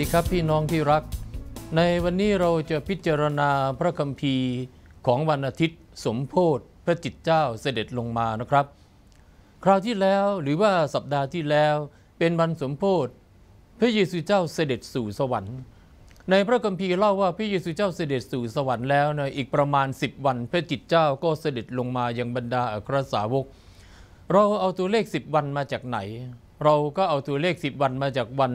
ดีครับพี่น้องที่รัก ในวันนี้เราจะพิจารณาพระคัมภีร์ของวันอาทิตย์สมโพธิพระจิตเจ้าเสด็จลงมานะครับ คราวที่แล้วหรือว่าสัปดาห์ที่แล้วเป็นวันสมโพธิพระเยซูเจ้าเสด็จสู่สวรรค์ ในพระคัมภีร์เล่าว่าพระเยซูเจ้าเสด็จสู่สวรรค์แล้วนะอีกประมาณ 10 วัน พระจิตเจ้าก็เสด็จลงมายังบรรดาอัครสาวก เราเอาตัวเลข 10 วันมาจากไหน เราก็เอาตัวเลข 10 วันมาจากวัน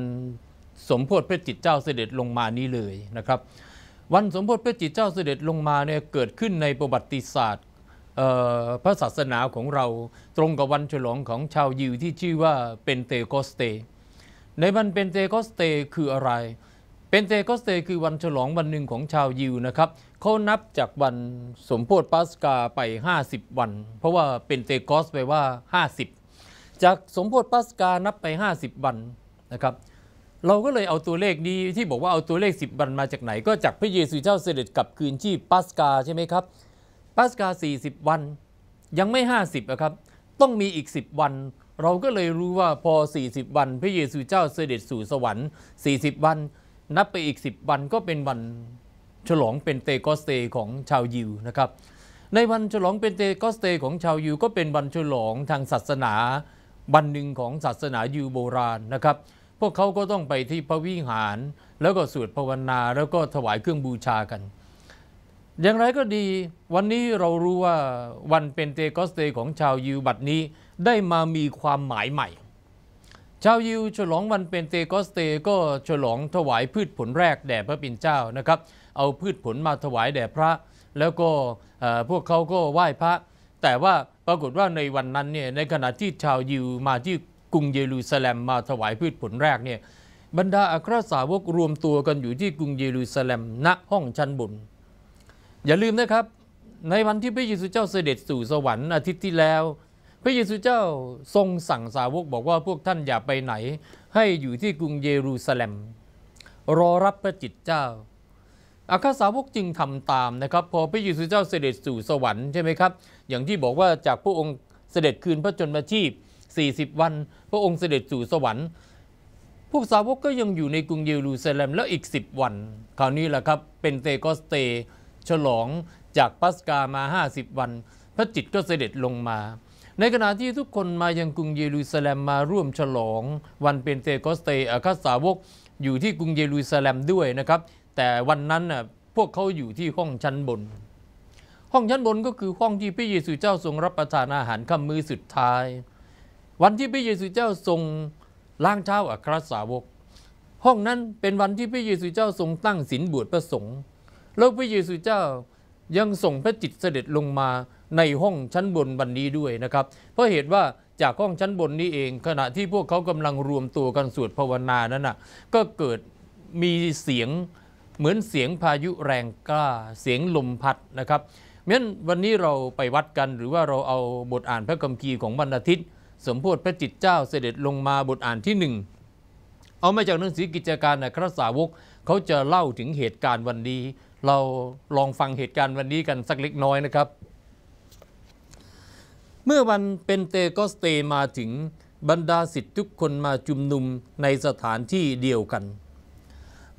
สมโพธิพระจิตเจ้าเสด็จลงมานี้เลยนะครับ วันสมโพธิพระจิตเจ้าเสด็จลงมาเนี่ยเกิดขึ้นในประวัติศาสตร์พระศาสนาของเราตรงกับวันฉลองของชาวยิวที่ชื่อว่าเป็นเตโกสเต ในวันเป็นเตโกสเตคืออะไรเป็นเตโกสเตคือวันฉลองวันหนึ่งของชาวยิวนะครับเขานับจากวันสมโพธิปัสกาไป 50 วัน เพราะว่าเป็นเตโกสไปว่า 50 จากสมโพธิปัสกานับไป 50 วันนะครับเราก็เลยเอาตัวเลขนี้ ที่บอกว่าเอาตัวเลข10วันมาจากไหนก็จากพระเยซูเจ้าเสด็จกลับคืนชีพปาสกาใช่ไหมครับปาสกา 40 วัน ยังไม่50นะครับต้องมีอีก 10 วัน เราก็เลยรู้ว่าพอ 40วันพระเยซูเจ้าเสด็จสู่สวรรค์ 40 วัน นับไปอีก 10 วันก็เป็นวันฉลองเป็นเตโกสเต ของชาวยิวนะครับในวันฉลองเป็นเตโกสเตของชาวยิวก็เป็นวันฉลองทางศาสนาวันหนึ่งของศาสนายิวโบราณนะครับพวกเขาก็ต้องไปที่พระวิหาร แล้วก็สวดภาวนา แล้วก็ถวายเครื่องบูชากัน อย่างไรก็ดีวันนี้เรารู้ว่าวันเป็นเตกอสเตของชาวยิวบัดนี้ได้มามีความหมายใหม่ ชาวยิวฉลองวันเป็นเตกอสเตก็ฉลองถวายพืชผลแรกแด่พระปิ่นเจ้านะครับเอาพืชผลมาถวายแด่พระแล้วก็พวกเขาก็ไหว้พระ แต่ว่าปรากฏว่าในวันนั้นเนี่ยในขณะที่ชาวยิวมาที่กรุงเยรูซาเล็มมาถวายพืชผลแรกเนี่ยบรรดาอัครสาวกรวมตัวกันอยู่ที่กรุงเยรูซาเล็มณห้องชั้นบนอย่าลืมนะครับ ในวันที่พระเยซูเจ้าเสด็จสู่สวรรค์อาทิตย์ที่แล้ว พระเยซูเจ้าทรงสั่งสาวกบอกว่าพวกท่านอย่าไปไหน ให้อยู่ที่กรุงเยรูซาเล็มรอรับพระจิตเจ้าอาคาสาวกจึงทำตามนะครับพอพระเยซูเจ้าเสด็จสู่สวรรค์ใช่ไหมครับอย่างที่บอกว่าจากพระองค์เสด็จคืนพระชนมาชีพ40วัน พระองค์เสด็จสู่สวรรค์พวกสาวกก็ยังอยู่ในกรุงเยรูซาเล็มแล้วอีก10วัน คราวนี้แหละครับเป็นเตโกสเตฉลองจากปัสกามา 50 วัน พระจิตก็เสด็จลงมา ในขณะที่ทุกคนมายังกรุงเยรูซาเล็มมาร่วมฉลอง วันเป็นเตโกสเตอาคัสสาวกอยู่ที่กรุงเยรูซาเล็มด้วยนะครับ แต่วันนั้นน่ะพวกเขาอยู่ที่ห้องชั้นบน ห้องชั้นบนก็คือห้องที่พระเยซูเจ้าทรงรับประทานอาหารค่ำมื้อสุดท้ายวันที่พระเยซูเจ้าทรงล้างเท้าอัครสาวก ห้องนั้นเป็นวันที่พระเยซูเจ้าทรงตั้งศีลบวชประสงค์ แล้วพระเยซูเจ้ายังส่งพระจิตเสด็จลงมาในห้องชั้นบนวันนี้ด้วยนะครับ เพราะเหตุว่าจากห้องชั้นบนนี้เอง ขณะที่พวกเขากำลังรวมตัวกันสวดภาวนานั้นนะ่ะ ก็เกิดมีเสียงเหมือนเสียงพายุแรงกล้าเสียงลมพัดนะครับเนั้นวันนี้เราไปวัดกันหรือว่าเราเอาบทอ่านพระคัมภีร์ของวันอาทิตย์สมโพธิพระจิตเจ้าเสด็จลงมาบทอ่านที่หนึ่ง เอามาจากหนังสือกิจการนะครสาวก เขาจะเล่าถึงเหตุการณ์วันนี้ เราลองฟังเหตุการณ์วันนี้กันสักเล็กน้อยนะครับ เมื่อวันเป็นเตกกสเตมาถึงบรรดาสิทธิทุกคนมาจุมนุมในสถานที่เดียวกัน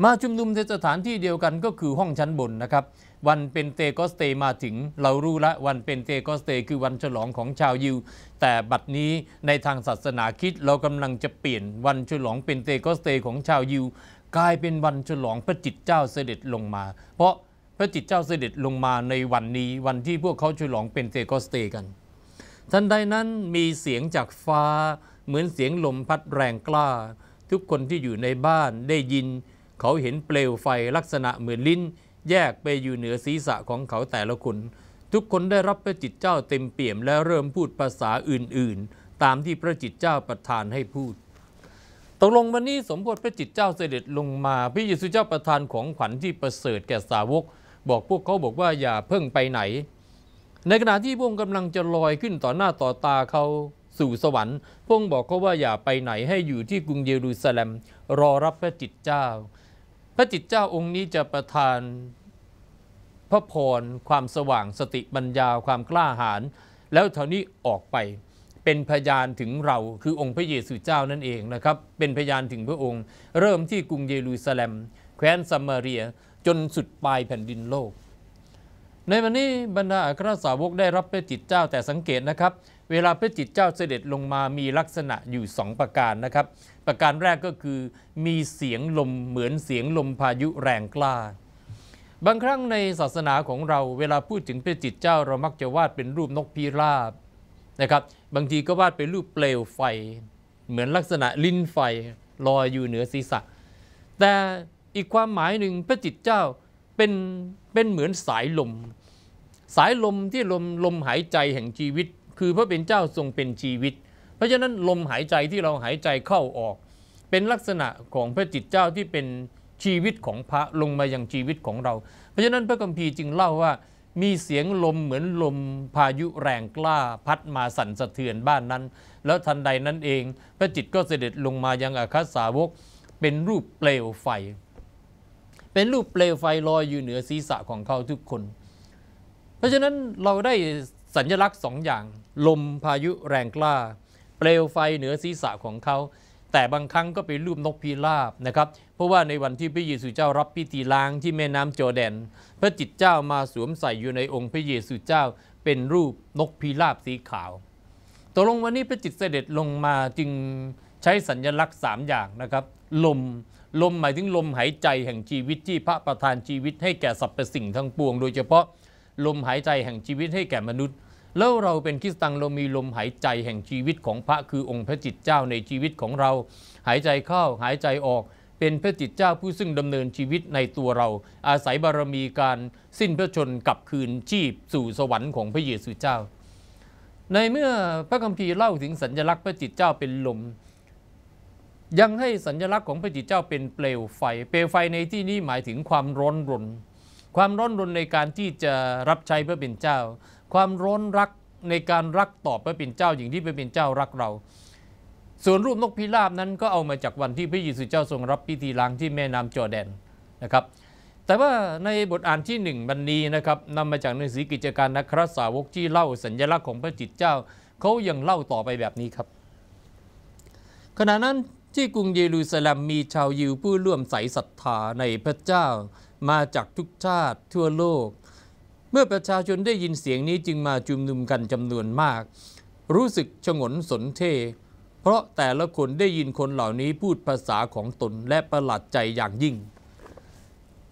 มาจุมนุมในสถานที่เดียวกันก็คือห้องชั้นบนนะครับวันเป็นเตกอสเตมาถึง เรารู้ละวันเป็นเตกอสเตคือวันฉลองของชาวยิวแต่บัดนี้ในทางศาสนาคิดเรากำลังจะเปลี่ยนวันฉลองเป็นเตกอสเตของชาวยิวกลายเป็นวันฉลองพระจิตเจ้าเสด็จลงมา เพราะพระจิตเจ้าเสด็จลงมาในวันนี้วันที่พวกเขาฉลองเป็นเตกอสเตกัน ทันใดนั้นมีเสียงจากฟ้าเหมือนเสียงลมพัดแรงกล้า ทุกคนที่อยู่ในบ้านได้ยิน เขาเห็นเปลวไฟลักษณะเหมือนลิ้นแยกไปอยู่เหนือศีรษะของเขาแต่ละคน ทุกคนได้รับพระจิตเจ้าเต็มเปี่ยมและเริ่มพูดภาษาอื่นๆ ตามที่พระจิตเจ้าประทานให้พูด ตกลงวันนี้สมบูรณ์พระจิตเจ้าเสด็จลงมาพระเยซูเจ้าประทานของขวัญที่ประเสริฐแก่สาวก บอกพวกเขาบอกว่าอย่าเพิ่งไปไหน ในขณะที่พวกกำลังจะลอยขึ้นต่อหน้าต่อตาเขาสู่สวรรค์พวกบอกเขาว่าอย่าไปไหนให้อยู่ที่กรุงเยรูซาเล็มรอรับพระจิตเจ้าระจิตเจ้าองค์นี้จะประทานพระพรความสว่างสติปัญญาความกล้าหาญแล้วเท่านี้ออกไปเป็นพยานถึงเราคือองค์พระเยซูเจ้านั่นเองนะครับเป็นพยานถึงพระองค์ เริ่มที่กรุงเยรูซาเล็มแคว้นซามาเรียจนสุดปลายแผ่นดินโลก ในวันนี้บรรดาอัครสาวกได้รับพระจิตเจ้าแต่สังเกตนะครับเวลาพระจิตเจ้าเสด็จลงมามีลักษณะอยู่สองประการนะครับ ประการแรกก็คือมีเสียงลมเหมือนเสียงลมพายุแรงกล้า บางครั้งในศาสนาของเราเวลาพูดถึงพระจิตเจ้า เรามักจะวาดเป็นรูปนกพิราบนะครับบางทีก็วาดเป็นรูปเปลวไฟ เหมือนลักษณะลิ้นไฟลอยอยู่เหนือศีรษะ แต่อีกความหมายหนึ่งพระจิตเจ้าเป็นเป็นเหมือนสายลม สายลมที่ลมลมหายใจแห่งชีวิตคือพระเป็นเจ้าทรงเป็นชีวิต เพราะฉะนั้นลมหายใจที่เราหายใจเข้าออก เป็นลักษณะของพระจิตเจ้าที่เป็นชีวิตของพระลงมาอย่างชีวิตของเรา เพราะฉะนั้นพระกัมพีจึงเล่าว่ามีเสียงลมเหมือนลมพายุแรงกล้าพัดมาสั่นสะเทือนบ้านนั้น แล้วทันใดนั้นเอง พระจิตก็เสด็จลงมายังอาคาสาวกเป็นรูปเปลวไฟ เป็นรูปเปลวไฟลอยอยู่เหนือศีรษะของเขาทุกคน เพราะฉะนั้นเราได้สัญลักษณ์สองอย่าง ลมพายุแรงกล้า เปลวไฟเหนือศีรษะของเขา แต่บางครั้งก็เป็นรูปนกพิราบนะครับเพราะว่าในวันที่พระเยซูเจ้ารับพิธีล้างที่แม่น้ำจอแดน พระจิตเจ้ามาสวมใส่อยู่ในองค์พระเยซูเจ้าเป็นรูปนกพิราบสีขาวตกลงวันนี้พระจิตเสด็จลงมาจึงใช้สัญญลักษณ์ 3 อย่างนะครับลมลมหมายถึงลมหายใจแห่งชีวิตที่พระประทานชีวิตให้แก่สรรพสิ่งทั้งปวง โดยเฉพาะลมหายใจแห่งชีวิตให้แก่มนุษย์ แล้วเราเป็นคริสตังเรามีลมหายใจแห่งชีวิตของพระคือองค์พระจิตเจ้าในชีวิตของเรา หายใจเข้าหายใจออกเป็นพระจิตเจ้าผู้ซึ่งดำเนินชีวิตในตัวเราอาศัยบารมีการสิ้นพระชนกับคืนชีพ สู่สวรรค์ของพระเยซูเจ้า ในเมื่อพระคัมภีร์เล่าถึงสัญญลักษณ์พระจิตเจ้าเป็นลม ยังให้สัญญลักษณ์ของพระจิตเจ้าเป็นเปลวไฟเปลวไฟในที่นี้หมายถึงความร้อนรนความร้อนรนในการที่จะรับใช้พระบิณนเจ้า ความร้อนรักในการรักตอบพระบิณนเจ้าอย่างที่พระบิณนเจ้ารักเรา ส่วนรูปนกพิราบนั้นก็เอามาจากวันที่พระเยซูเจ้าทรงรับพิธีล้าง ที่แม่น้ำจอแดนนะครับ แต่ว่าในบทอ่านที่หนึ่งบันนี้นะครับนำมาจากหนังสือกิจการนักครสาวกที่เล่าสัญญลักษณ์ของพระจิตเจ้า เขายังเล่าต่อไปแบบนี้ครับ ขณะนั้นที่กรุงเยรูซาเล็มมีชาวยิวผู้เลื่อมใสศรัทธาในพระเจ้ามาจากทุกชาติทั่วโลก เมื่อประชาชนได้ยินเสียงนี้จึงมาจุมนุมกันจำนวนมาก รู้สึกชงนสนเท เพราะแต่ละคนได้ยินคนเหล่านี้พูดภาษาของตนและประหลาดใจอย่างยิ่ง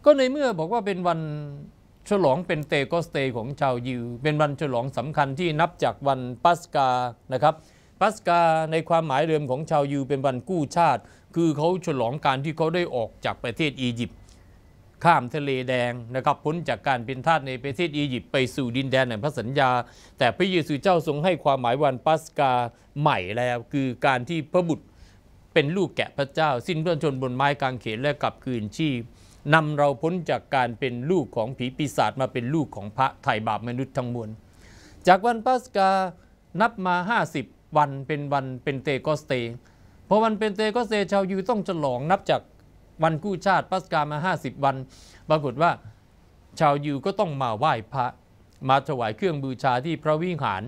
ก็ในเมื่อบอกว่าเป็นวันฉลองเป็นเตโกสเตของชาวยิวเป็นวันฉลองสำคัญที่นับจากวันปัสกา นะครับ ปัสกาในความหมายเดิมของชาวยิวเป็นวันกู้ชาติ คือเขาฉลองการที่เขาได้ออกจากประเทศอียิปต์ข้ามทะเลแดงนะครับพ้นจากการเป็นทาสในประเทศอียิปต์ไปสู่ดินแดนแห่งพระสัญญา แต่พระเยซูเจ้าทรงให้ความหมายวันปัสกาใหม่แล้วคือการที่พระบุตรเป็นลูกแกะพระเจ้า สิ้นพระชนบนไม้กางเขนและกลับคืนชีพนำเราพ้นจากการเป็นลูกของผีปีศาจมาเป็นลูกของพระไถ่บาปมนุษย์ทั้งมวลจากวันปัสกานับมา 50 วันเป็นวันเป็นเตโกสเตพอวันเป็นเตโกสเตชาวยิวต้องฉลองนับจากวันกู้ชาติ ปัสกามา 50 วันปรากฏว่า ชาวยิวก็ต้องมาไหว้พระ มาถวายเครื่องบูชาที่พระวิหาร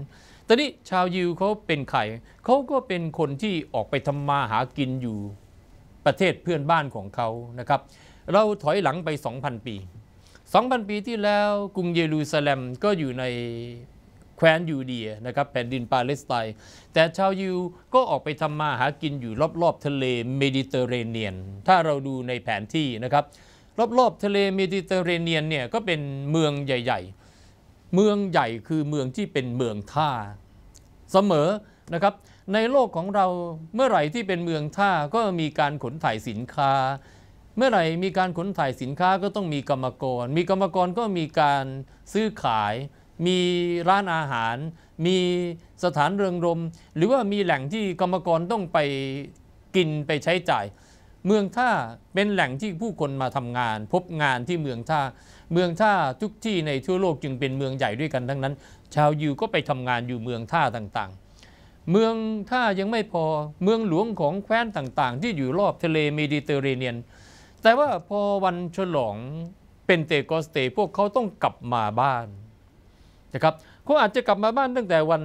ตอนนี้ชาวยิวเขาเป็นใครเขาก็เป็นคนที่ออกไปทำมาหากินอยู่ ประเทศเพื่อนบ้านของเขานะครับ เราถอยหลังไป 2,000 ปี 2,000 ปีที่แล้ว กรุงเยรูซาเล็มก็อยู่ในแคว้นยูเดียนะครับแผ่นดินปาเลสไตน์แต่ชาวยิวก็ออกไปทำมาหากินอยู่รอบๆทะเลเมดิเตอร์เรเนียน ถ้าเราดูในแผนที่นะครับรอบๆทะเลเมดิเตอร์เรเนียนเนี่ยก็เป็นเมืองใหญ่ๆ เมืองใหญ่คือเมืองที่เป็นเมืองท่าเสมอนะครับในโลกของเราเมื่อไหร่ที่เป็นเมืองท่าก็มีการขนถ่ายสินค้า เมื่อไหร่มีการขนถ่ายสินค้าก็ต้องมีกรรมกร มีกรรมกรก็มีการซื้อขายมีร้านอาหาร มีสถานเริงรม หรือว่ามีแหล่งที่กรรมกรต้องไปกินไปใช้จ่าย เมืองท่าเป็นแหล่งที่ผู้คนมาทำงาน พบงานที่เมืองท่า เมืองท่าทุกที่ในทั่วโลกจึงเป็นเมืองใหญ่ด้วยกันทั้งนั้น ชาวยูก็ไปทำงานอยู่เมืองท่าต่างๆ เมืองท่ายังไม่พอ เมืองหลวงของแคว้นต่างๆ ที่อยู่รอบทะเลเมดิเตอร์เรเนียน แต่ว่าพอวันฉลองเป็นเตโกสเต พวกเขาต้องกลับมาบ้านนะครับเขาอาจจะกลับมาบ้านตั้งแต่วัน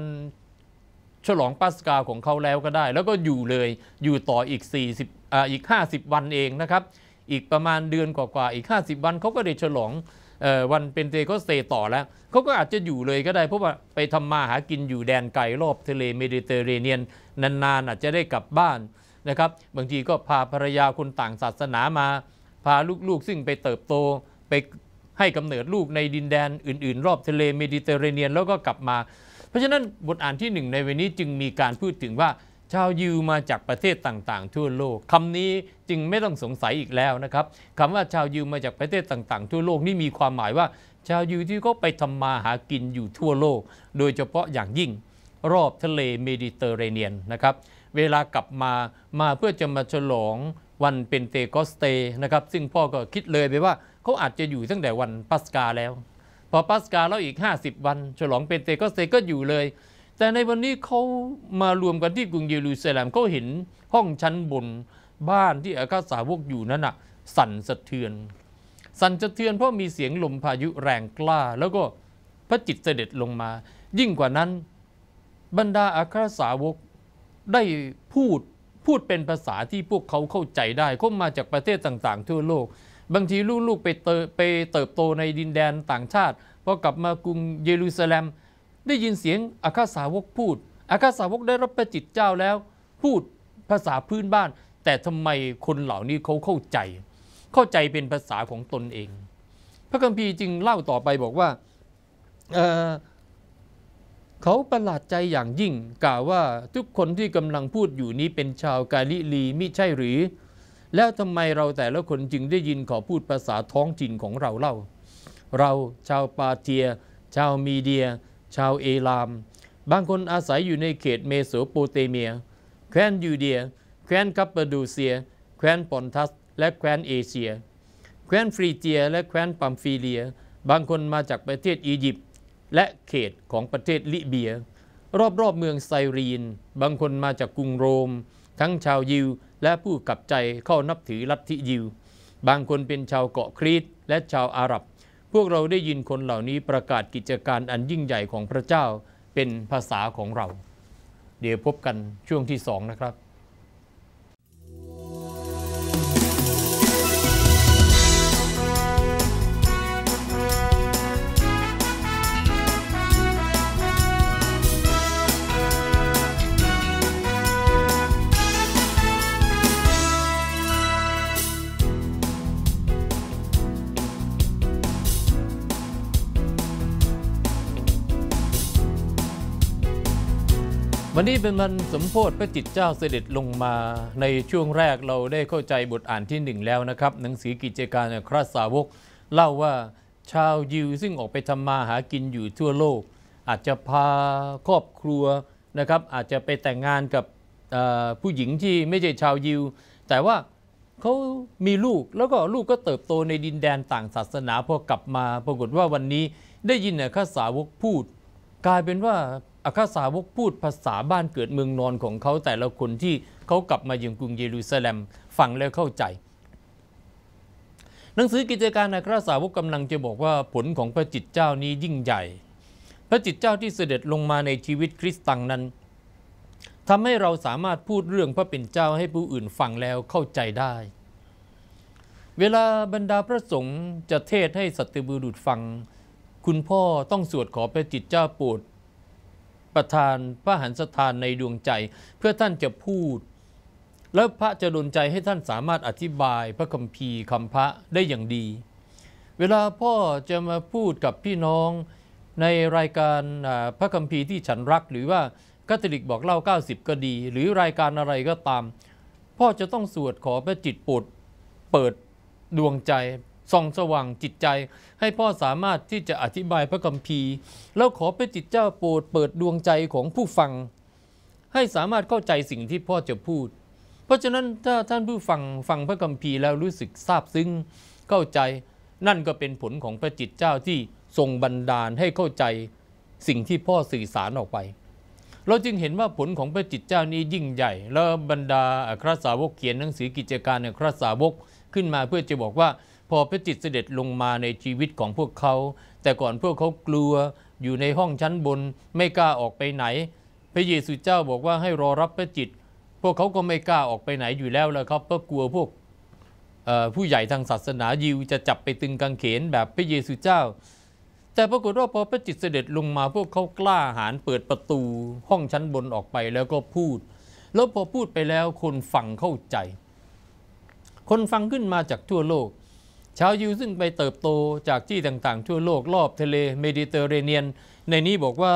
ฉลองปาสกาของเขาแล้วก็ได้ แล้วก็อยู่เลยอยู่ต่ออีก40อ่าอีก50 วันเองนะครับอีกประมาณเดือนกว่าวาอีก 50 วัน เขาก็ได้ฉลองวันเป็นเตเขสเตต่อแล้ว เขาก็อาจจะอยู่เลยก็ได้ เพราะว่าไปทำมาหากินอยู่แดนไกลรอบทะเลเมดิเตอร์เรเนียนนานๆอาจจะได้กลับบ้านนะครับบางทีก็พาภรรยาคนต่างศาสนามาพาลูกๆซึ่งไปเติบโตไปให้กำเนิดลูกในดินแดนอื่น ๆ รอบทะเลเมดิเตอร์เรเนียนแล้วก็กลับมา เพราะฉะนั้นบทอ่านที่หนึ่งในวันนี้จึงมีการพูดถึงว่า ชาวยิวมาจากประเทศต่าง ๆ ทั่วโลก คำนี้จึงไม่ต้องสงสัยอีกแล้วนะครับคำว่าชาวยิวมาจากประเทศต่างๆ ทั่วโลกนี่มีความหมายว่า ชาวยิวที่ก็ไปทำมาหากินอยู่ทั่วโลก โดยเฉพาะอย่างยิ่งรอบทะเลเมดิเตอร์เรเนียนนะครับ เวลากลับมามาเพื่อจะมาฉลองวันเป็นเตกอสเตนะครับ ซึ่งพ่อก็คิดเลยไปว่าเขาอาจจะอยู่ตั้งแต่วันปัสกาแล้ว พอปัสกาแล้วอีก 50 วัน ฉลองเป็นเตก็เตก็อยู่เลย แต่ในวันนี้เขามารวมกันที่กรุงเยรูซาเล็มเขาเห็นห้องชั้นบนบ้านที่อาคาสาวกอยู่นั้นนะสั่นสะเทือน สั่นสะเทือนเพราะมีเสียงลมพายุแรงกล้าแล้วก็พระจิตเสด็จลงมา ยิ่งกว่านั้นบรรดาอาคาสาวกได้พูดพูดเป็นภาษาที่พวกเขาเข้าใจได้เขามาจากประเทศต่างๆทั่วโลกบางทีลูกๆไปเติไปเติบโตในดินแดนต่างชาติ พอ กลับมากรุงเยรูซาเล็มได้ยินเสียงอาคาสาวกพูด อาคาสาวกได้รับประจิตเจ้าแล้ว พูดภาษาพื้นบ้าน แต่ทำไมคนเหล่านี้เขาเข้าใจ เข้าใจเป็นภาษาของตนเอง พระคัมภีร์จึงเล่าต่อไปบอกว่าเเขาประหลาดใจอย่างยิ่ง กล่าวว่าทุกคนที่กำลังพูดอยู่นี้เป็นชาวกาลิลีมิใช่หรือแล้วทำไมเราแต่ละคนจึงได้ยินขอพูดภาษาท้องถิ่นของเราเล่า เราชาวปาเทีย ชาวมีเดีย ชาวเอลาม บางคนอาศัยอยู่ในเขตเมโสโปเตเมีย แคว้นยูเดีย แคว้นคาปาปดูเซีย แคว้นปอนทัสและแคว้นเอเชีย แคว้นฟรีเจียและแคว้นปัมฟีเลีย บางคนมาจากประเทศอียิปต์และเขตของประเทศลิเบีย รอบๆเมืองไซรีน บางคนมาจากกรุงโรม ทั้งชาวยิวและผู้กับใจเข้านับถือลัทธิยิว บางคนเป็นชาวเกาะครีตและชาวอาหรับ พวกเราได้ยินคนเหล่านี้ประกาศกิจการอันยิ่งใหญ่ของพระเจ้าเป็นภาษาของเรา เดี๋ยวพบกันช่วงที่สองนะครับวันนี้เป็นวันสมโพธิพระจิตเจ้าเสด็จลงมาในช่วงแรกเราได้เข้าใจบทอ่านที่หนึ่งแล้วนะครับ หนังสือกิจการคราสาวกเล่าว่าชาวยิวซึ่งออกไปทำมาหากินอยู่ทั่วโลก อาจจะพาครอบครัวนะครับ อาจจะไปแต่งงานกับผู้หญิงที่ไม่ใช่ชาวยิวแต่ว่าเขามีลูก แล้วก็ลูกก็เติบโตในดินแดนต่างศาสนาพอกลับมาปรากฏว่าวันนี้ได้ยินเนี่ยข้าสาวกพูดกลายเป็นว่าอาคาสาวกพูดภาษาบ้านเกิดเมืองนอนของเขาแต่ละคนที่เขากลับมายังกรุงเยรูซาเล็มฟังแล้วเข้าใจ หนังสือกิจการอาคาสาวกกำลังจะบอกว่าผลของพระจิตเจ้านี้ยิ่งใหญ่ พระจิตเจ้าที่เสด็จลงมาในชีวิตคริสตังนั้นทำให้เราสามารถพูดเรื่องพระเป็น เจ้าให้ผู้อื่นฟังแล้วเข้าใจได้ เวลาบรรดาพระสงฆ์จะเทศให้สัตบุรุษฟัง คุณพ่อต้องสวดขอพระจิตเจ้าโปรดประทานพระหันสถานในดวงใจเพื่อท่านจะพูด และพระจะดลใจให้ท่านสามารถอธิบายพระคัมภีร์คำพระได้อย่างดี เวลาพ่อจะมาพูดกับพี่น้องในรายการพระคัมภีร์ที่ฉันรัก หรือว่าคาทอลิกบอกเล่า 90 ก็ดี หรือรายการอะไรก็ตาม พ่อจะต้องสวดขอพระจิตโปรดเปิดดวงใจส่องสว่างจิตใจให้พ่อสามารถที่จะอธิบายพระคัมภีร์ แล้วขอพระจิตเจ้าโปรดเปิดดวงใจของผู้ฟัง ให้สามารถเข้าใจสิ่งที่พ่อจะพูด เพราะฉะนั้นถ้าท่านผู้ฟังฟังพระคัมภีร์แล้วรู้สึกซาบซึ้งเข้าใจ นั่นก็เป็นผลของพระจิตเจ้าที่ทรงบันดาลให้เข้าใจสิ่งที่พ่อสื่อสารออกไป เราจึงเห็นว่าผลของพระจิตเจ้านี้ยิ่งใหญ่ แล้วบรรดาครสาวกเขียนหนังสือกิจการอัครสาวกขึ้นมาเพื่อจะบอกว่าพอพระจิตเสด็จลงมาในชีวิตของพวกเขา แต่ก่อนพวกเขากลัวอยู่ในห้องชั้นบนไม่กล้าออกไปไหน พระเยซูเจ้าบอกว่าให้รอรับพระจิต พวกเขาก็ไม่กล้าออกไปไหนอยู่แล้วแล้วครับเพราะกลัวพวกผู้ใหญ่ทางศาสนายิวจะจับไปตึงกางเขนแบบพระเยซูเจ้า แต่ปรากฏว่าพอพระจิตเสด็จลงมาพวกเขากล้าหาญเปิดประตูห้องชั้นบนออกไปแล้วก็พูดแล้วพอพูดไปแล้วคนฟังเข้าใจ คนฟังขึ้นมาจากทั่วโลกชาวยิวซึ่งไปเติบโตจากที่ต่างๆ ทั่วโลกรอบทะเลเมดิเตอร์เรเนียนในนี้บอกว่า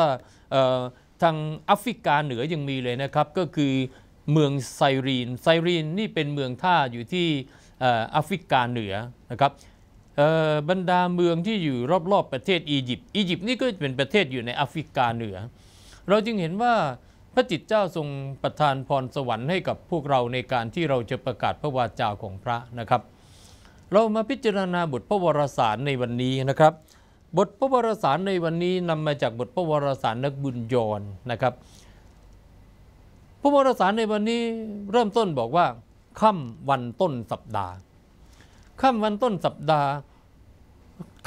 ทางแอฟริกาเหนือยังมีเลยนะครับ ก็คือเมืองไซรีนไซรีนนี่เป็นเมืองท่าอยู่ที่แอฟริกาเหนือนะครับบรรดาเมืองที่อยู่รอบ ๆประเทศอียิปต์อียิปต์นี่ก็เป็นประเทศอยู่ในแอฟริกาเหนือเราจึงเห็นว่าพระจิตเจ้าทรงประทานพรสวรรค์ให้กับพวกเราในการที่เราจะประกาศพระวาจาของพระนะครับเรามาพิจารณาบทพระวรสารในวันนี้นะครับ บทพระวรสารในวันนี้นำมาจากบทพระวรสารนักบุญยอนนะครับ พระวรสารในวันนี้เริ่มต้นบอกว่าค่ำวันต้นสัปดาห์ค่ำวันต้นสัปดาห์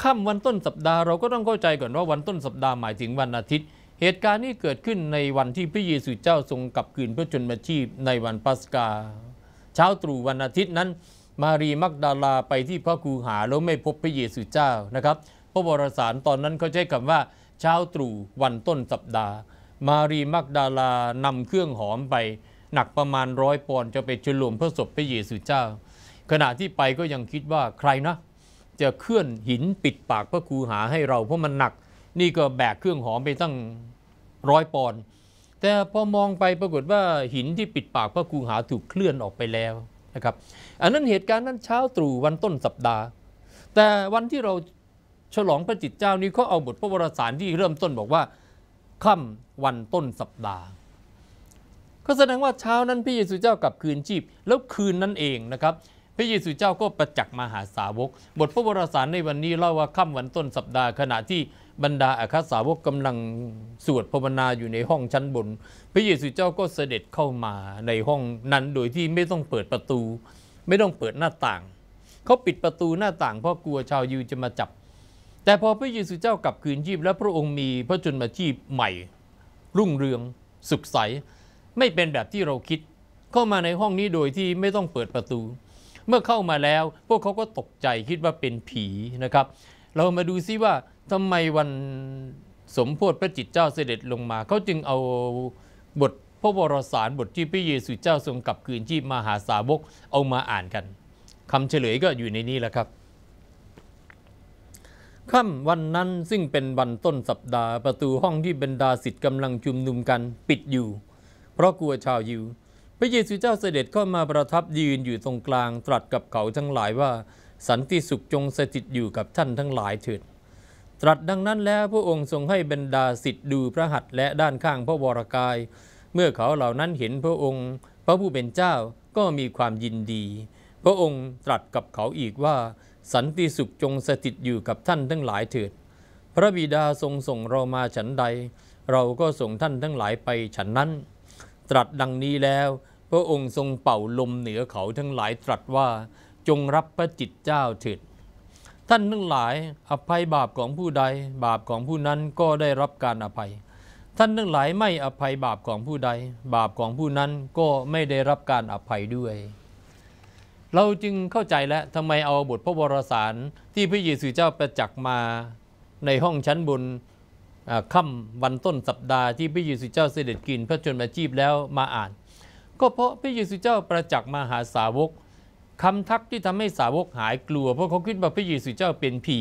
ค่ำวันต้นสัปดาห์เราก็ต้องเข้าใจก่อนว่าวันต้นสัปดาห์หมายถึงวันอาทิตย์ เหตุการณ์นี้เกิดขึ้นในวันที่พระเยซูเจ้าทรงกลับคืนพระชนม์ชีพในวันปัสกา เช้าตรู่วันอาทิตย์นั้นมารีมักดาลาไปที่พระคูหาแล้วไม่พบพระเยซูเจ้านะครับ พระบรสารตอนนั้นเขาใช้คำว่าเช้าตรู่วันต้นสัปดาห์ มารีมักดาลานำเครื่องหอมไป หนักประมาณร้อยปอนด์จะไปฉลวมพระศพพระเยซูเจ้า ขณะที่ไปก็ยังคิดว่าใครนะ จะเคลื่อนหินปิดปากพระคูหาให้เราเพราะมันหนัก นี่ก็แบกเครื่องหอมไปตั้งร้อยปอนด์แต่พอมองไปปรากฏว่าหินที่ปิดปากพระคูหาถูกเคลื่อนออกไปแล้วนะครับอันนั้นเหตุการณ์นั้นเช้าตรู่วันต้นสัปดาห์ แต่วันที่เราฉลองพระจิตเจ้านี้เขาเอาบทพระวรสารที่เริ่มต้นบอกว่าค่ำวันต้นสัปดาห์ก็แสดงว่าเช้านั้นพระเยซูเจ้ากลับคืนชีพแล้วคืนนั้นเองนะครับพระเยซูเจ้าก็ประจักษ์มาหาสาวก บทพระวรสารในวันนี้เล่าว่าค่ำวันต้นสัปดาห์ขณะที่บรรดาอาคาสาวกกำลังสวดภาวนาอยู่ในห้องชั้นบน พระเยซูเจ้าก็เสด็จเข้ามาในห้องนั้นโดยที่ไม่ต้องเปิดประตู ไม่ต้องเปิดหน้าต่างเขาปิดประตูหน้าต่างเพราะกลัวชาวยิวจะมาจับ แต่พอพระเยซูเจ้ากลับคืนชีพและพระองค์มีพระชนมาชีพใหม่ รุ่งเรืองสุขใสไม่เป็นแบบที่เราคิด เข้ามาในห้องนี้โดยที่ไม่ต้องเปิดประตูเมื่อเข้ามาแล้วพวกเขาก็ตกใจคิดว่าเป็นผีนะครับ เรามาดูซิว่าทำไมวันสมโพธิพระจิตเจ้าเสด็จลงมา เขาจึงเอาบทพระวรสารบทที่พระเยซูเจ้าทรงกลับคืนที่มหาสาวกเอามาอ่านกันคำเฉลยก็อยู่ในนี้แหละครับค่ำวันนั้นซึ่งเป็นวันต้นสัปดาห์ประตูห้องที่บรรดาสิทธิ์กำลังชุมนุมกันปิดอยู่ เพราะกลัวชาวยิวพระเยซูเจ้าเสด็จเข้ามาประทับยืนอยู่ตรงกลางตรัสกับเขาทั้งหลายว่า สันติสุขจงสถิตอยู่กับท่านทั้งหลายเถิดตรัสดังนั้นแล้วพระองค์ทรงให้บรรดาสิทธิ์ดูพระหัตถ์และด้านข้างพระวรกาย เมื่อเขาเหล่านั้นเห็นพระองค์ พระผู้เป็นเจ้าก็มีความยินดี พระองค์ตรัสกับเขาอีกว่า สันติสุขจงสถิตอยู่กับท่านทั้งหลายเถิดพระบิดาทรงส่งเรามาฉันใด เราก็ส่งท่านทั้งหลายไปฉันนั้น ตรัสดังนี้แล้วพระองค์ทรงเป่าลมเหนือเขาทั้งหลายตรัสว่าจงรับพระจิตเจ้าเถิดท่านทั้งหลายอภัยบาปของผู้ใดบาปของผู้นั้นก็ได้รับการอภัย ท่านทั้งหลายไม่อภัยบาปของผู้ใดบาปของผู้นั้นก็ไม่ได้รับการอภัยด้วย เราจึงเข้าใจแล้วทำไมเอาบทพระวรสารที่พระเยซูเจ้าประจักษ์มาในห้องชั้นบนค่ำวันต้นสัปดาห์ที่พระเยซูเจ้าเสด็จกินพระชนมาชีพแล้วมาอ่านก็เพราะพระเยซูเจ้าประจักษ์มาหาสาวกคำทักที่ทำให้สาวกหายกลัว เพราะเขาคิดว่าพระเยซูเจ้าเป็นผี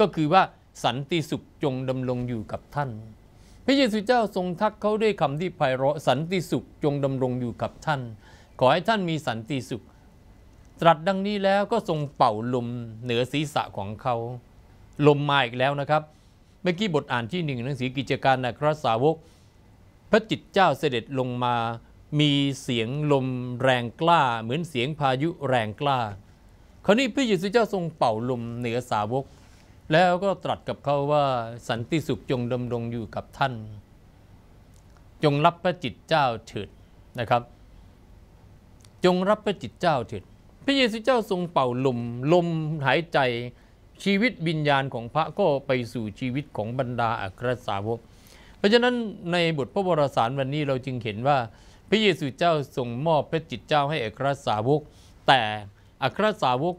ก็คือว่าสันติสุขจงดำรงอยู่กับท่าน พระเยซูเจ้าทรงทักเขาด้วยคำที่ไพเราะ สันติสุขจงดำรงอยู่กับท่าน ขอให้ท่านมีสันติสุข ตรัสดังนี้แล้วก็ทรงเป่าลมเหนือศีรษะของเขา ลมมาอีกแล้วนะครับเมื่อกี้บทอ่านที่หนึ่งหนังสือกิจการนาครสาวก พระจิตเจ้าเสด็จลงมามีเสียงลมแรงกล้าเหมือนเสียงพายุแรงกล้า คราวนี้พระเยซูเจ้าทรงเป่าลมเหนือสาวก แล้วก็ตรัสกับเขาว่า สันติสุข จงดำรงอยู่กับท่าน จงรับพระจิตเจ้าเถิดนะครับ จงรับพระจิตเจ้าเถิด พระเยซูเจ้าทรงเป่าลม ลมหายใจชีวิตวิญญาณของพระก็ไปสู่ชีวิตของบรรดาอัครสาวก เพราะฉะนั้นในบทพระวรสารวันนี้เราจึงเห็นว่าพระเยซูเจ้าส่งมอบพระจิตเจ้าให้อัครสาวก แต่อัครสาวก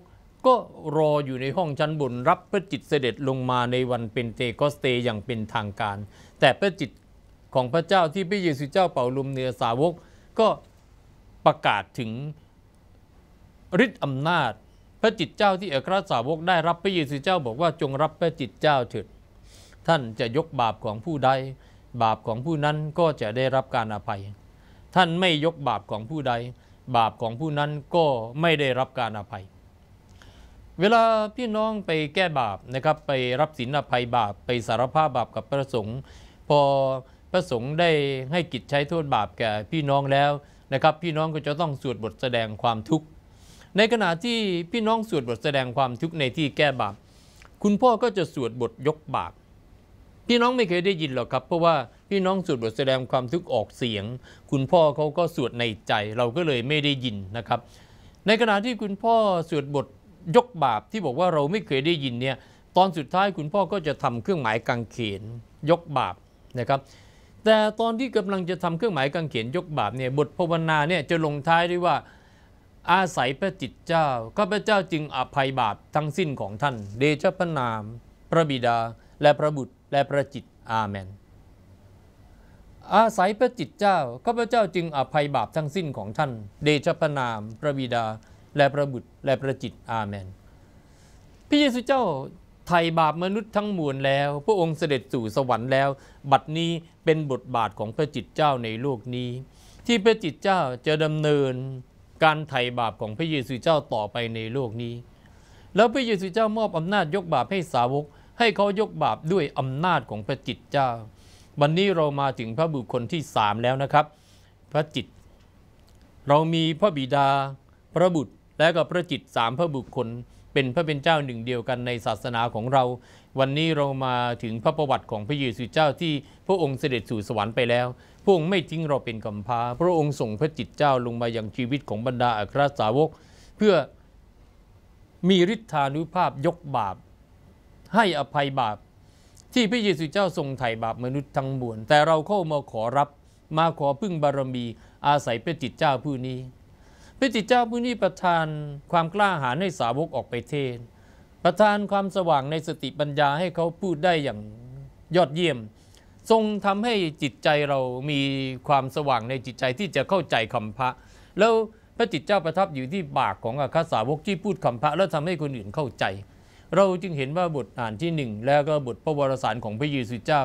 ก็รออยู่ในห้องชั้นบนรับพระจิตเสด็จลงมาในวันเป็นเตกอสเตอย่างเป็นทางการ แต่พระจิตของพระเจ้าที่พระเยซูเจ้าเป่าลมเนือสาวก ก็ประกาศถึงฤทธิ์อำนาจ พระจิตเจ้าที่อัครสาวกได้รับพระเยซูเจ้าบอกว่าจงรับพระจิตเจ้าเถิด ท่านจะยกบาปของผู้ใด บาปของผู้นั้นก็จะได้รับการอภัยท่านไม่ยกบาปของผู้ใดบาปของผู้นั้นก็ไม่ได้รับการอภัย เวลาพี่น้องไปแก้บาปนะครับไปรับศีลอภัยบาปไปสารภาพบาปกับพระสงฆ์พอพระสงฆ์ได้ให้กิจใช้โทษบาปแก่พี่น้องแล้วนะครับ พี่น้องก็จะต้องสวดบทแสดงความทุกข์ ในขณะที่พี่น้องสวดบทแสดงความทุกข์ในที่แก้บาป คุณพ่อก็จะสวดบทยกบาปพี่น้องไม่เคยได้ยินหรอกครับ เพราะว่าพี่น้องสวดบทแสดงความทุกข์ออกเสียง คุณพ่อเขาก็สวดในใจ เราก็เลยไม่ได้ยินนะครับ ในขณะที่คุณพ่อสวดบทยกบาปที่บอกว่าเราไม่เคยได้ยินเนี่ย ตอนสุดท้ายคุณพ่อก็จะทำเครื่องหมายกางเขนยกบาปนะครับ แต่ตอนที่กำลังจะทำเครื่องหมายกางเขนยกบาปเนี่ย บทภาวนาเนี่ยจะลงท้ายด้วยว่า อาศัยพระจิตเจ้า ข้าพเจ้าจึงอภัยบาปทั้งสิ้นของท่าน เดชะพระนาม พระบิดา และพระบุตร และพระจิต อาเมนอาศัยพระจิตเจ้าข้าพเจ้าจึงอภัยบาปทั้งสิ้นของท่าน เดชพนามพระบิดา และพระบุตรและพระจิตอาเมน พระเยซูเจ้าไถ่บาปมนุษย์ทั้งมวลแล้ว พระองค์เสด็จสู่สวรรค์แล้ว บัดนี้เป็นบทบาทของพระจิตเจ้าในโลกนี้ ที่พระจิตเจ้าจะดำเนินการไถ่บาปของพระเยซูเจ้าต่อไปในโลกนี้ แล้วพระเยซูเจ้ามอบอำนาจยกบาปให้สาวก ให้เขายกบาปด้วยอำนาจของพระจิตเจ้าวันนี้เรามาถึงพระบุคคลที่สามแล้วนะครับ พระจิต เรามีพระบิดาพระบุตรและก็พระจิตสามพระบุคคลเป็นพระเป็นเจ้าหนึ่งเดียวกันในศาสนาของเรา วันนี้เรามาถึงพระประวัติของพระเยซูเจ้าที่พระองค์เสด็จสู่สวรรค์ไปแล้วพระองค์ไม่ทิ้งเราเป็นกัมพาพระองค์ส่งพระจิตเจ้าลงมาอย่างชีวิตของบรรดาอัครสาวก เพื่อมีฤทธานุภาพยกบาปให้อภัยบาปที่พระเยซูเจ้าทรงไถ่บาปมนุษย์ทั้งมวลแต่เราเข้ามาขอรับมาขอพึ่งบารมีอาศัยพระจิตเจ้าผู้นี้พระจิตเจ้าผู้นี้ประทานความกล้าหาญให้สาวกออกไปเทศประทานความสว่างในสติปัญญาให้เขาพูดได้อย่างยอดเยี่ยม ทรงทำให้จิตใจเรามีความสว่างในจิตใจที่จะเข้าใจคำพระแล้วพระจิตเจ้าประทับอยู่ที่ปากของอาคาสาวกที่พูดคำพระแล้วทำให้คนอื่นเข้าใจเราจึงเห็นว่าบทอ่านที่หนึ่งแล้วก็บทพระวรสารของพระเยซูเจ้า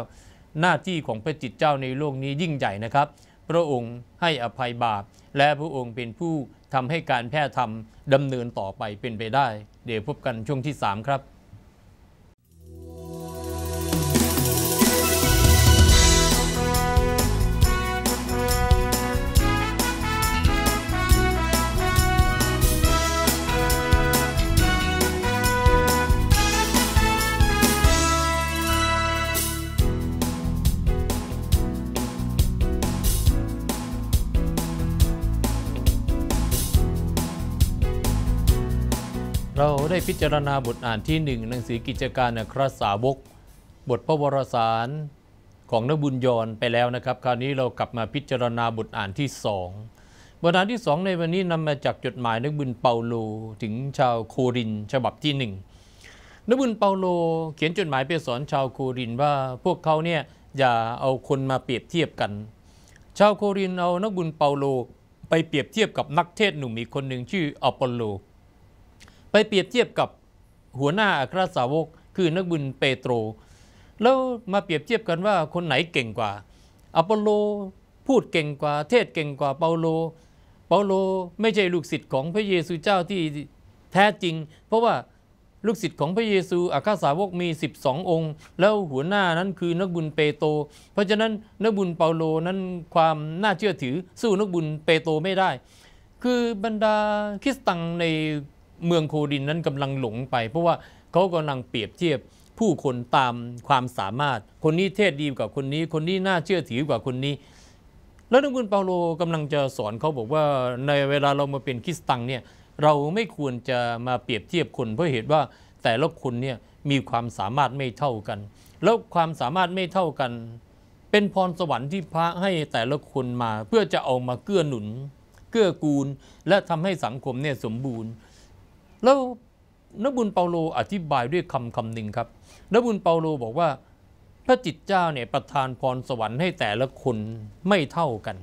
หน้าที่ของพระจิตเจ้าในโลกนี้ยิ่งใหญ่นะครับ พระองค์ให้อภัยบาปและพระองค์เป็นผู้ทำให้การแพร่ธรรม ดำเนินต่อไปเป็นไปได้ เดี๋ยวพบกันช่วงที่ 3 ครับเราได้พิจารณาบทอ่านที่หนึ่งหนังสือกิจการครสาวกบทพระวรสารของนบุญยอนไปแล้วนะครับ คราวนี้เรากลับมาพิจารณาบทอ่านที่สองบทอ่านที่สองในวันนี้นำมาจากจดหมายนบุญเปาโลถึงชาวโครินฉบับที่หนึ่งนบุญเปาโลเขียนจดหมายไปสอนชาวโครินว่า พวกเขาเนี่ยอย่าเอาคนมาเปรียบเทียบกัน ชาวโครินเอานบุญเปาโลไปเปรียบเทียบกับนักเทศหนุ่มอีกคนหนึ่งชื่อออลโลไปเปรียบเทียบกับหัวหน้าอัครสาวก คือนักบุญเปโตรแล้วมาเปรียบเทียบกันว่าคนไหนเก่งกว่าอพอลโลพูดเก่งกว่าเทศเก่งกว่าเปาโล เปาโลไม่ใช่ลูกศิษย์ของพระเยซูเจ้าที่แท้จริง เพราะว่าลูกศิษย์ของพระเยซูอาคาสาวกมี 12 องค์ แล้วหัวหน้านั้นคือนักบุญเปโตเพราะฉะนั้นนักบุญเปาโลนั้นความน่าเชื่อถือสู้นักบุญเปโตไม่ได้ คือบรรดาคริสตังในเมืองโครินนั้นกำลังหลงไป เพราะว่าเขากำลังเปรียบเทียบผู้คนตามความสามารถ คนนี้เทศดีกว่าคนนี้ คนนี้น่าเชื่อถือกว่าคนนี้ แล้วนักบุญเปาโลกำลังจะสอนเขาบอกว่า ในเวลาเรามาเป็นคริสตังเนี่ยเราไม่ควรจะมาเปรียบเทียบคนเพราะเหตุว่าแต่ละคนเนี่ยมีความสามารถไม่เท่ากันแล้วความสามารถไม่เท่ากัน เป็นพรสวรรค์ที่พระให้แต่ละคนมา เพื่อจะเอามาเกื้อหนุน เกื้อกูล และทำให้สังคมเนี่ยสมบูรณ์แล้วนบุญเปาโลอธิบายด้วยคำคำหนึ่งครับ นบุญเปาโลบอกว่า พระจิตเจ้าเนี่ยประทานพรสวรรค์ให้แต่ละคนไม่เท่ากัน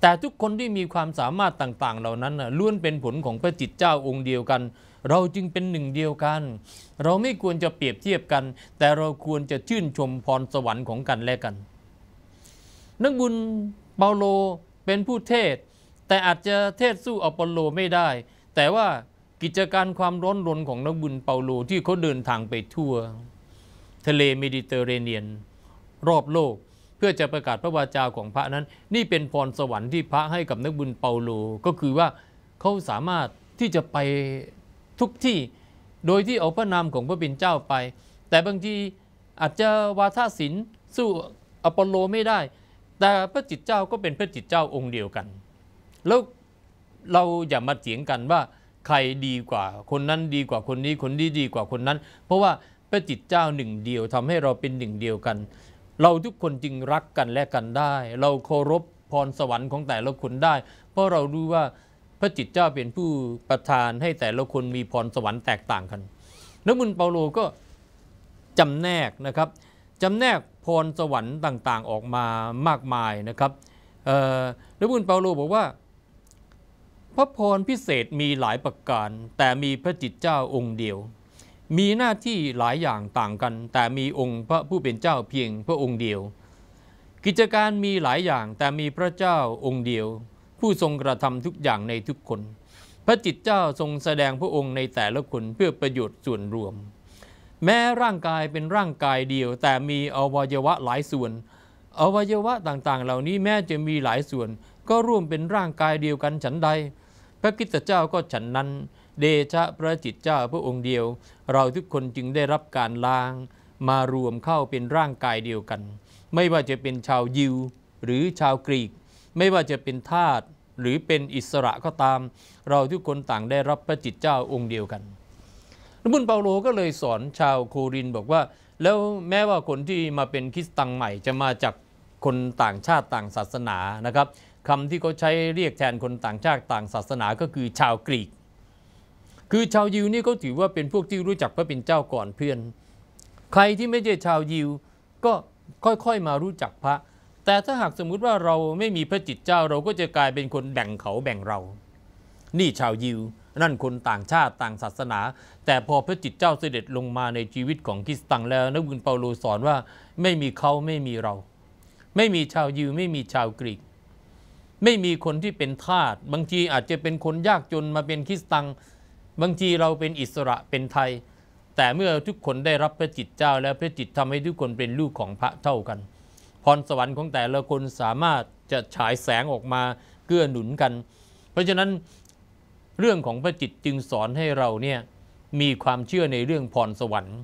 แต่ทุกคนที่มีความสามารถต่างๆ เหล่านั้นล้วนเป็นผลของพระจิตเจ้าองค์เดียวกัน เราจึงเป็นหนึ่งเดียวกัน เราไม่ควรจะเปรียบเทียบกัน แต่เราควรจะชื่นชมพรสวรรค์ของกันและกันนักบุญเปาโลเป็นผู้เทศแต่อาจจะเทศสู้อปอลโลไม่ได้ แต่ว่ากิจการความร้อนรนของนักบุญเปาโลที่เขาเดินทางไปทั่วทะเลเมดิเตอร์เรเนียนรอบโลกเพื่อจะประกาศพระวาจาของพระนั้น นี่เป็นพรสวรรค์ที่พระให้กับนักบุญเปาโลก็คือว่าเขาสามารถที่จะไปทุกที่โดยที่เอาพระนามของพระบิณเจ้าไป แต่บางทีอาจจะวาทศิลป์สู้อปอลโลไม่ได้ แต่พระจิตเจ้าก็เป็นพระจิตเจ้าองค์เดียวกันแล้วเราอย่ามาเถียงกันว่าใครดีกว่าคนนั้นดีกว่าคนนี้คนนี้ดีกว่าคนนั้น เพราะว่าพระจิตเจ้าหนึ่งเดียวทำให้เราเป็นหนึ่งเดียวกัน เราทุกคนจึงรักกัน และกันได้ เราเคารพพรสวรรค์ของแต่ละคนได้ เพราะเรารู้ว่าพระจิตเจ้าเป็นผู้ประทานให้แต่ละคนมีพรสวรรค์แตกต่างกันนักมุนเปาโลก็จำแนกนะครับจำแนกพรสวรรค์ต่างๆออกมามากมายนะครับนักมุนเปาโลบอกว่าพระพรพิเศษมีหลายประการ แต่มีพระจิตเจ้าองค์เดียว มีหน้าที่หลายอย่างต่างกัน แต่มีองค์พระผู้เป็นเจ้าเพียงพระองค์เดียว กิจการมีหลายอย่างแต่มีพระเจ้าองค์เดียว ผู้ทรงกระทำทุกอย่างในทุกคน พระจิตเจ้าทรงแสดงพระองค์ในแต่ละคนเพื่อประโยชน์ส่วนรวม แม้ร่างกายเป็นร่างกายเดียว แต่มีอวัยวะหลายส่วน อวัยวะต่างๆ เหล่านี้แม้จะมีหลายส่วนก็ร่วมเป็นร่างกายเดียวกันฉันใดพระกิตเจ้าก็ฉันนั้น เดชะพระจิตเจ้าพระองค์เดียว เราทุกคนจึงได้รับการล้างมารวมเข้าเป็นร่างกายเดียวกัน ไม่ว่าจะเป็นชาวยิวหรือชาวกรีก ไม่ว่าจะเป็นทาสหรือเป็นอิสระก็ตาม เราทุกคนต่างได้รับพระจิตเจ้าองค์เดียวกันบุญเปาโลก็เลยสอนชาวโครินบอกว่า แล้วแม้ว่าคนที่มาเป็นคริสตังใหม่จะมาจากคนต่างชาติต่างศาสนานะครับคำที่เขาใช้เรียกแทนคนต่างชาติต่างศาสนาก็คือชาวกรีก คือชาวยิวนี่เขาถือว่าเป็นพวกที่รู้จักพระเป็นเจ้าก่อนเพื่อน ใครที่ไม่ใช่ชาวยิวก็ค่อย ๆ มารู้จักพระ แต่ถ้าหากสมมุติว่าเราไม่มีพระจิตเจ้าเราก็จะกลายเป็นคนแบ่งเขาแบ่งเรา นี่ชาวยิว นั่นคนต่างชาติต่างศาสนา แต่พอพระจิตเจ้าเสด็จลงมาในชีวิตของคริสตังแล้วนักบุญเปาโลสอนว่าไม่มีเขาไม่มีเรา ไม่มีชาวยิวไม่มีชาวกรีกไม่มีคนที่เป็นทาสบางทีอาจจะเป็นคนยากจนมาเป็นคริสตังบางทีเราเป็นอิสระเป็นไทย แต่เมื่อทุกคนได้รับพระจิตเจ้าแล้วพระจิตทำให้ทุกคนเป็นลูกของพระเท่ากัน พรสวรรค์ของแต่ละคนสามารถจะฉายแสงออกมาเกื้อหนุนกัน เพราะฉะนั้นเรื่องของพระจิตจึงสอนให้เราเนี่ยมีความเชื่อในเรื่องพรสวรรค์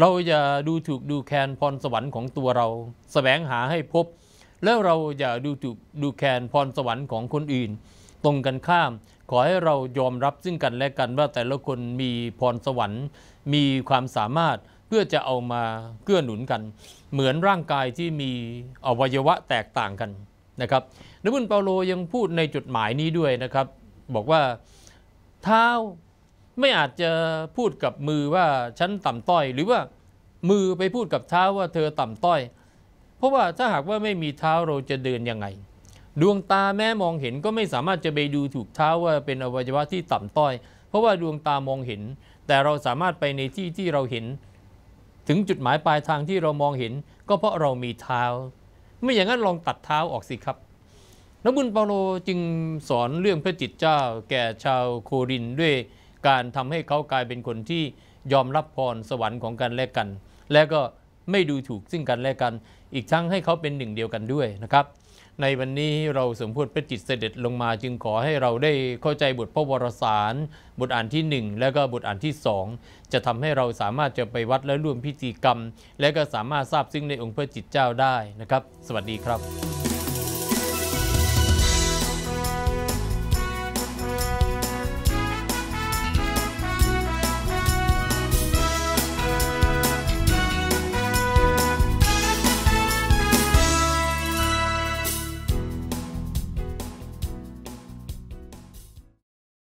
เราอย่าดูถูกดูแคลนพรสวรรค์ของตัวเราสแสวงหาให้พบแล้วเราอย่าดูถูกดูแคลนพรสวรรค์ของคนอื่น ตรงกันข้าม ขอให้เรายอมรับซึ่งกันและกันว่าแต่ละคนมีพรสวรรค์ มีความสามารถเพื่อจะเอามาเกื้อหนุนกัน เหมือนร่างกายที่มีอวัยวะแตกต่างกันนะครับนบุญเปาโลยังพูดในจดหมายนี้ด้วยนะครับ บอกว่าเท้าไม่อาจจะพูดกับมือว่า ฉันต่ำต้อยหรือว่ามือไปพูดกับเท้าว่าเธอต่ำต้อยราะว่าถ้าหากว่าไม่มีเท้า เราจะเดินยังไง ดวงตาแม้มองเห็นก็ไม่สามารถจะไปดูถูกเท้าว่าเป็นอวัยวะที่ต่ำต้อยเพราะว่าดวงตามองเห็น แต่เราสามารถไปในที่ที่เราเห็น ถึงจุดหมายปลายทางที่เรามองเห็น ก็เพราะเรามีเท้า ไม่อย่างนั้นลองตัดเท้าออกสิครับนบุญเปาโลจึงสอนเรื่องพระจิตเจ้า แก่ชาวโครินด้วยการทำให้เขากลายเป็นคนที่ยอมรับพรสวรรค์ของกันและกัน และก็ไม่ดูถูกซึ่งกันและกันอีกทั้งให้เขาเป็นหนึ่งเดียวกันด้วยนะครับในวันนี้เราสมพูดพระจิตเสด็จลงมาจึงขอให้เราได้เข้าใจบทพระวรสารบทอ่านที่ 1 และก็บทอ่านที่สองจะทำให้เราสามารถจะไปวัดและร่วมพิธีกรรม และก็สามารถทราบซึ่งในองค์พระจิตเจ้าได้นะครับ สวัสดีครับ